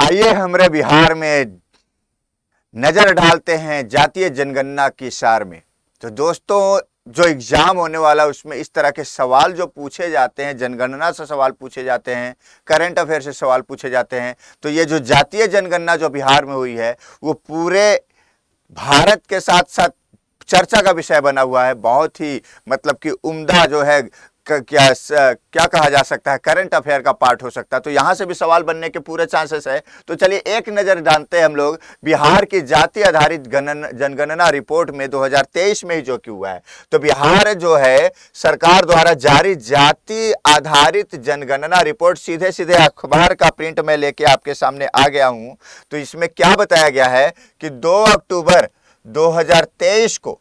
आइए हमारे बिहार में नज़र डालते हैं जातीय जनगणना की सार में तो दोस्तों जो एग्ज़ाम होने वाला है उसमें इस तरह के सवाल जो पूछे जाते हैं जनगणना से सवाल पूछे जाते हैं करंट अफेयर से सवाल पूछे जाते हैं तो ये जो जातीय जनगणना जो बिहार में हुई है वो पूरे भारत के साथ साथ चर्चा का विषय बना हुआ है बहुत ही मतलब कि उम्दा जो है क्या क्या कहा जा सकता है करंट अफेयर का पार्ट हो सकता है तो यहां से भी सवाल बनने के पूरे चांसेस है तो चलिए एक नज़र डालते हैं हम लोग बिहार की जाति आधारित जनगणना रिपोर्ट में 2023 में ही जो कि हुआ है तो बिहार जो है सरकार द्वारा जारी जाति आधारित जनगणना रिपोर्ट सीधे सीधे अखबार का प्रिंट में लेके आपके सामने आ गया हूँ तो इसमें क्या बताया गया है कि दो अक्टूबर दो को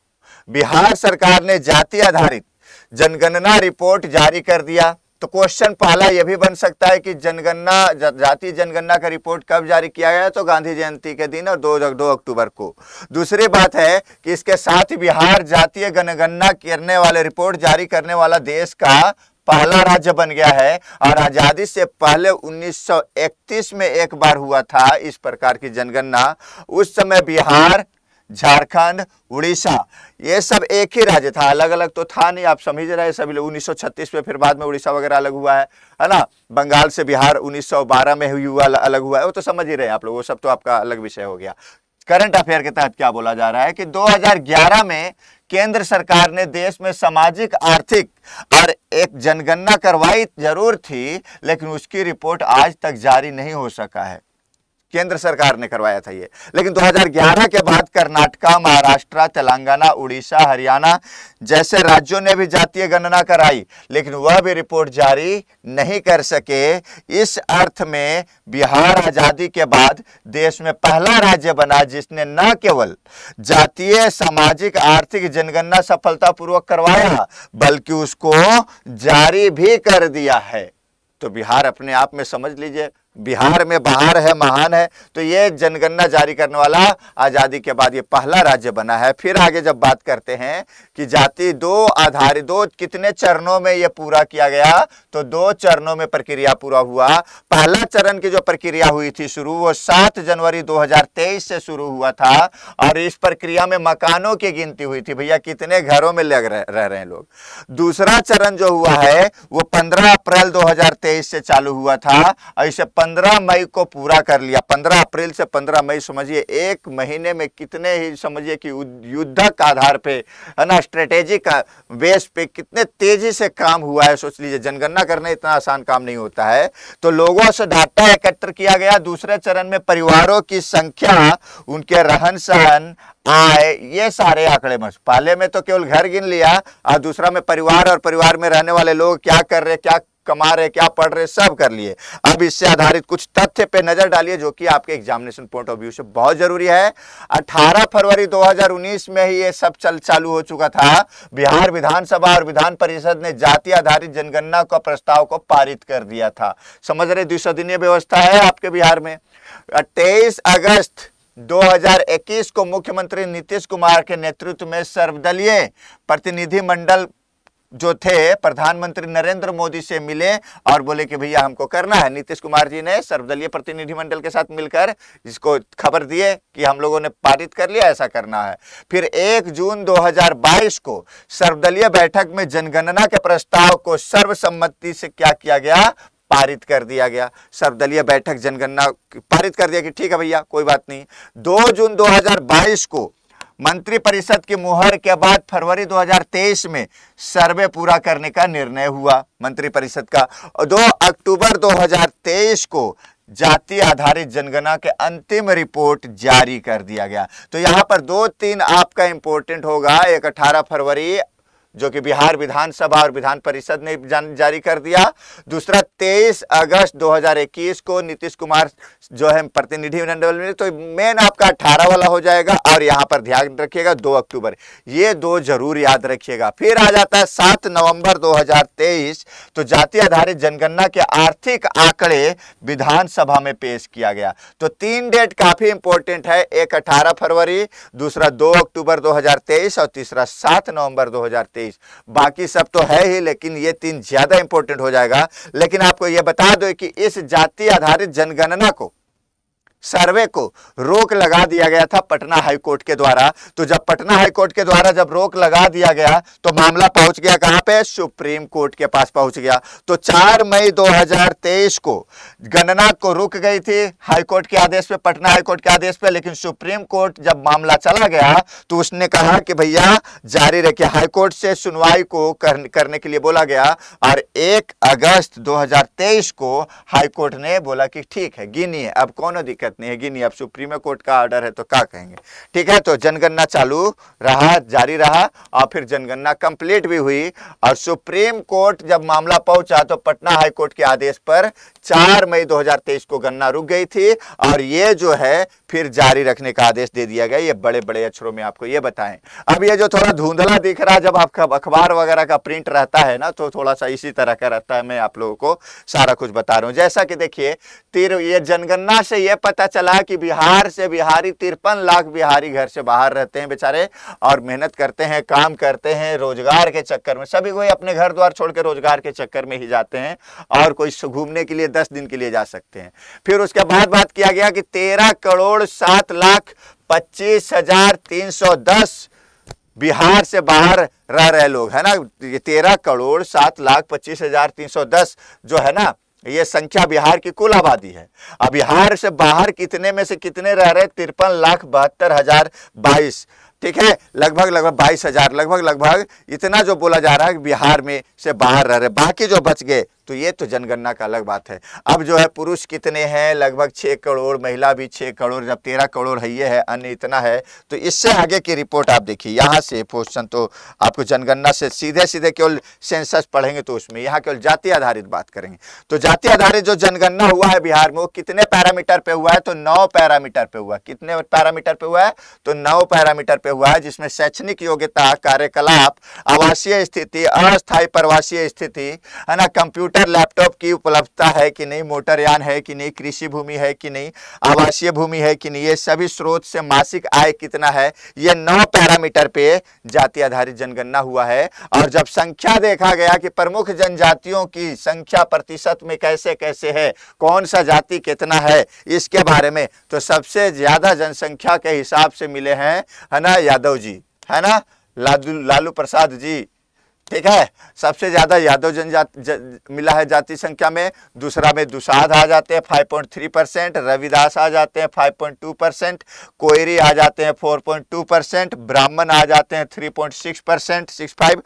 बिहार सरकार ने जाति आधारित जनगणना रिपोर्ट जारी कर दिया तो क्वेश्चन पहला यह भी बन सकता है कि जनगणना जातीय जनगणना का रिपोर्ट कब जारी किया गया तो गांधी जयंती के दिन और दो दो अक्टूबर को दूसरी बात है कि इसके साथ बिहार जातीय जनगणना करने वाले रिपोर्ट जारी करने वाला देश का पहला राज्य बन गया है और आज़ादी से पहले 1931 में एक बार हुआ था इस प्रकार की जनगणना उस समय बिहार झारखंड उड़ीसा ये सब एक ही राज्य था अलग अलग तो था नहीं आप समझ रहे सभी लोग 1936 में फिर बाद में उड़ीसा वगैरह अलग हुआ है है ना बंगाल से बिहार 1912 में हुई हुआ अलग हुआ है वो तो समझ ही रहे हैं आप लोग वो सब तो आपका अलग विषय हो गया करंट अफेयर के तहत क्या बोला जा रहा है कि 2011 में केंद्र सरकार ने देश में सामाजिक आर्थिक और एक जनगणना करवाई जरूर थी लेकिन उसकी रिपोर्ट आज तक जारी नहीं हो सका है केंद्र सरकार ने करवाया था ये लेकिन 2011 के बाद कर्नाटका महाराष्ट्र तेलंगाना उड़ीसा हरियाणा जैसे राज्यों ने भी जातीय गणना कराई लेकिन वह भी रिपोर्ट जारी नहीं कर सके इस अर्थ में बिहार आजादी के बाद देश में पहला राज्य बना जिसने न केवल जातीय सामाजिक आर्थिक जनगणना सफलतापूर्वक करवाया बल्कि उसको जारी भी कर दिया है तो बिहार अपने आप में समझ लीजिए बिहार में बाहर है महान है तो ये जनगणना जारी करने वाला आज़ादी के बाद ये पहला राज्य बना है फिर आगे जब बात करते हैं कि जाति दो आधारित दो कितने चरणों में ये पूरा किया गया तो दो चरणों में प्रक्रिया पूरा हुआ पहला चरण की जो प्रक्रिया हुई थी शुरू वो सात जनवरी 2023 से शुरू हुआ था और इस प्रक्रिया में मकानों की गिनती हुई थी भैया कितने घरों में लग रह, रह रहे हैं लोग दूसरा चरण जो हुआ है वो पंद्रह अप्रैल दो से चालू हुआ था और इसे पंद्रह मई को पूरा कर लिया पंद्रह अप्रैल से पंद्रह मई समझिए एक महीने में कितने ही समझिए कि युद्धक आधार पे है ना स्ट्रेटेजिक बेस पे कितने तेजी से काम हुआ है सोच लीजिए जनगणना करना इतना आसान काम नहीं होता है तो लोगों से डाटा एकत्र किया गया दूसरे चरण में परिवारों की संख्या उनके रहन सहन आए ये सारे आंकड़े मस पहले में तो केवल घर गिन लिया और दूसरा में परिवार और परिवार में रहने वाले लोग क्या कर रहे क्या कमा रहे क्या पढ़ रहे सब कर लिए अब इससे आधारित कुछ तथ्य पे नजर डालिए जो कि आपके एग्जामिनेशन पॉइंट ऑफ व्यू से बहुत जरूरी है 18 फरवरी 2019 में ही ये सब चल चालू हो चुका था बिहार विधानसभा और विधान परिषद ने जाति आधारित जनगणना का प्रस्ताव को पारित कर दिया था समझ रहे द्विशदनीय व्यवस्था है आपके बिहार में तेईस अगस्त 2021 को मुख्यमंत्री नीतीश कुमार के नेतृत्व में सर्वदलीय प्रतिनिधिमंडल जो थे प्रधानमंत्री नरेंद्र मोदी से मिले और बोले कि भैया हमको करना है नीतीश कुमार जी ने सर्वदलीय प्रतिनिधिमंडल के साथ मिलकर इसको खबर दिए कि हम लोगों ने पारित कर लिया ऐसा करना है फिर 1 जून 2022 को सर्वदलीय बैठक में जनगणना के प्रस्ताव को सर्वसम्मति से क्या किया गया पारित कर दिया गया सर्वदलीय बैठक जनगणना पारित कर दिया कि ठीक है भैया कोई बात नहीं दो जून दो को मंत्रिपरिषद की मुहर के बाद फरवरी 2023 में सर्वे पूरा करने का निर्णय हुआ मंत्रिपरिषद का और 2 अक्टूबर 2023 को जाति आधारित जनगणना के अंतिम रिपोर्ट जारी कर दिया गया तो यहां पर दो तीन आपका इंपॉर्टेंट होगा एक 18 फरवरी जो कि बिहार विधानसभा और विधान परिषद ने जारी कर दिया दूसरा 23 अगस्त 2021 को नीतीश कुमार जो है प्रतिनिधि मंडल में तो मेन आपका 18 वाला हो जाएगा और यहां पर ध्यान रखिएगा 2 अक्टूबर ये दो जरूर याद रखिएगा फिर आ जाता है 7 नवंबर 2023 तो जाति आधारित जनगणना के आर्थिक आंकड़े विधानसभा में पेश किया गया तो तीन डेट काफी इंपॉर्टेंट है एक अठारह फरवरी दूसरा दो अक्टूबर दो और तीसरा सात नवंबर दो तेईस बाकी सब तो है ही लेकिन ये तीन ज़्यादा इंपॉर्टेंट हो जाएगा लेकिन आपको ये बता दो कि इस जाति आधारित जनगणना को सर्वे को रोक लगा दिया गया था पटना हाईकोर्ट के द्वारा तो जब पटना हाईकोर्ट के द्वारा जब रोक लगा दिया गया तो मामला पहुंच गया कहां पे सुप्रीम कोर्ट के पास पहुंच गया तो 4 मई 2023 को गणना को रुक गई थी हाईकोर्ट के आदेश पे पटना हाईकोर्ट के आदेश पे लेकिन सुप्रीम कोर्ट जब मामला चला गया तो उसने कहा कि भैया जारी रखे हाईकोर्ट से सुनवाई को करने के लिए बोला गया और एक अगस्त दो को हाईकोर्ट ने बोला कि ठीक है गिनी अब कौन दिक्कत सकते हैं कि नहीं अब सुप्रीम कोर्ट का ऑर्डर है तो क्या कहेंगे ठीक है तो जनगणना चालू रहा जारी रहा और फिर जनगणना कंप्लीट भी हुई और सुप्रीम कोर्ट जब मामला पहुंचा तो पटना हाई कोर्ट के आदेश पर 4 मई 2023 को गणना रुक गई थी और ये जो है फिर जारी रखने का आदेश दे दिया गया ये बड़े बड़े अक्षरों में आपको ये बताएं अब ये जो थोड़ा धुंधला दिख रहा जब आपका अखबार वगैरह का प्रिंट रहता है ना तो थोड़ा सा इसी तरह का रहता है मैं आप लोगों को सारा कुछ बता रहा हूँ जैसा कि देखिए तीर ये जनगणना से ये पता पता चला कि बिहार से बिहारी तिरपन लाख बिहारी घर से बाहर रहते हैं बेचारे और मेहनत करते हैं काम करते हैं रोजगार के चक्कर में सभी कोई अपने घर द्वार छोड़ के रोजगार के चक्कर में ही जाते हैं और कोई घूमने के लिए दस दिन के लिए जा सकते हैं फिर उसके बाद बात किया गया कि तेरह करोड़ सात लाख पच्चीस हजार तीन सौ दस बिहार से बाहर रह रहे लोग है ना तेरह करोड़ सात लाख पच्चीस हजार तीन सौ दस जो है ना ये संख्या बिहार की कुल आबादी है अब बिहार से बाहर कितने में से कितने रह रहे तिरपन लाख बहत्तर हजार बाईस ठीक है लगभग लगभग बाईस हजार लगभग लगभग इतना जो बोला जा रहा है बिहार में से बाहर रह रहे बाकी जो बच गए तो ये तो जनगणना का अलग बात है अब जो है पुरुष कितने हैं लगभग छः करोड़ महिला भी छः करोड़ जब तेरह करोड़ है ये है अन्य इतना है तो इससे आगे की रिपोर्ट आप देखिए यहाँ से क्वेश्चन तो आपको जनगणना से सीधे सीधे केवल सेंसस पढ़ेंगे तो उसमें यहाँ केवल जाति आधारित बात करेंगे तो जाति आधारित जो जनगणना हुआ है बिहार में वो कितने पैरामीटर पर हुआ है तो नौ पैरामीटर पर हुआ कितने पैरामीटर पर हुआ है तो नौ पैरामीटर पर हुआ है जिसमें शैक्षणिक योग्यता कार्यकलाप आवासीय स्थिति अस्थायी प्रवासीय स्थिति है ना कंप्यूटर बेहतर लैपटॉप की उपलब्धता है कि नहीं मोटरयान है कि नहीं कृषि भूमि है कि नहीं आवासीय भूमि है कि नहीं ये सभी स्रोत से मासिक आय कितना है ये नौ पैरामीटर पे जाति आधारित जनगणना हुआ है और जब संख्या देखा गया कि प्रमुख जनजातियों की संख्या प्रतिशत में कैसे कैसे है कौन सा जाति कितना है इसके बारे में तो सबसे ज्यादा जनसंख्या के हिसाब से मिले हैं है ना यादव जी है ना लालू लालू प्रसाद जी ठीक है सबसे ज़्यादा यादव जनजाति ज, मिला है जाति संख्या में दूसरा में दुसाध आ जाते हैं 5.3 परसेंट रविदास आ जाते हैं 5.2 परसेंट कोयरी आ जाते हैं 4.2 परसेंट ब्राह्मण आ जाते हैं 3.6 परसेंट सिक्स फाइव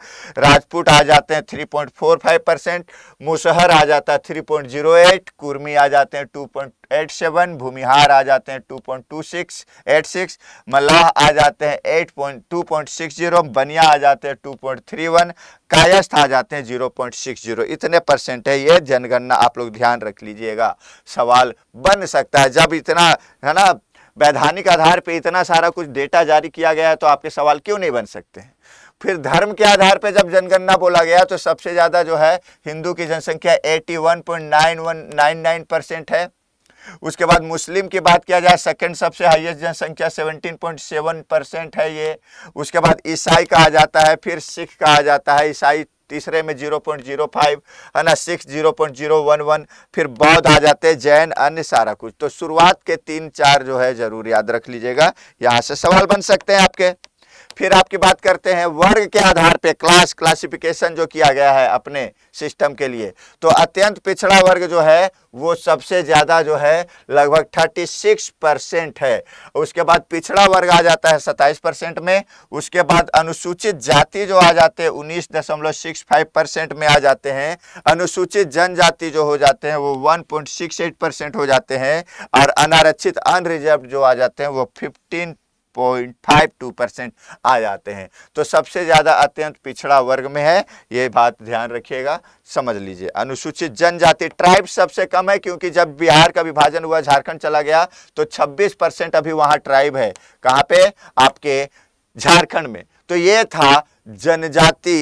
राजपूत आ जाते हैं 3.45 परसेंट मुसहर आ जाता है 3.08 कुर्मी आ जाते हैं two point eight seven Bhumihar आ जाते हैं two point two six eight six Mallah आ जाते हैं eight point two point six zero Bania आ जाते हैं two point three one Kayastha आ जाते हैं जीरो पॉइंट सिक्स जीरो इतने परसेंट है ये जनगणना आप लोग ध्यान रख लीजिएगा सवाल बन सकता है जब इतना है ना वैधानिक आधार पर इतना सारा कुछ डेटा जारी किया गया है तो आपके सवाल क्यों नहीं बन सकते हैं फिर धर्म के आधार पर जब जनगणना बोला गया तो सबसे ज़्यादा जो है हिंदू की जनसंख्या नाइन परसेंट है उसके बाद मुस्लिम की बात किया जाए सेकंड सबसे हाईएस्ट जनसंख्या 17.7 परसेंट है ये उसके बाद ईसाई का आ जाता है फिर सिख का आ जाता है ईसाई तीसरे में 0.05 है ना सिक्स वन फिर बौद्ध आ जाते हैं जैन अन्य सारा कुछ तो शुरुआत के तीन चार जो है जरूर याद रख लीजिएगा यहाँ से सवाल बन सकते हैं आपके फिर आपकी बात करते हैं वर्ग के आधार पे क्लास क्लासिफिकेशन जो किया गया है अपने सिस्टम के लिए तो अत्यंत पिछड़ा वर्ग जो है वो सबसे ज़्यादा जो है लगभग 36 परसेंट है उसके बाद पिछड़ा वर्ग आ जाता है 27 परसेंट में उसके बाद अनुसूचित जाति जो आ जाते हैं उन्नीस दशमलव सिक्स फाइव परसेंट में आ जाते हैं अनुसूचित जनजाति जो हो जाते हैं वो एट परसेंट हो जाते हैं और अनारक्षित अनरिजर्व जो आ जाते हैं वो फिफ्टीन परसेंट आ जाते हैं तो सबसे ज़्यादा अत्यंत पिछड़ा वर्ग में है ये बात ध्यान रखिएगा समझ लीजिए अनुसूचित जनजाति ट्राइब सबसे कम है क्योंकि जब बिहार का विभाजन हुआ झारखंड चला गया तो 26 परसेंट अभी वहाँ ट्राइब है कहाँ पे आपके झारखंड में तो ये था जनजाति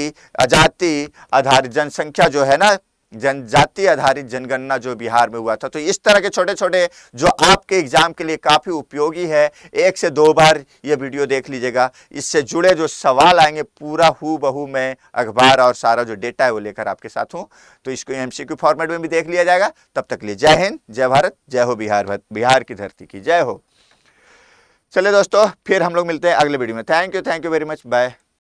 जाति आधारित जनसंख्या जो है ना जनजाति आधारित जनगणना जो बिहार में हुआ था तो इस तरह के छोटे छोटे जो आपके एग्जाम के लिए काफ़ी उपयोगी है एक से दो बार ये वीडियो देख लीजिएगा इससे जुड़े जो सवाल आएंगे पूरा हु बहू में अखबार और सारा जो डेटा है वो लेकर आपके साथ हूँ तो इसको एम फॉर्मेट में भी देख लिया जाएगा तब तक लिए जय हिंद जय भारत जय हो बिहार बिहार की धरती की जय हो चले दोस्तों फिर हम लोग मिलते हैं अगले वीडियो में thank you thank you very much bye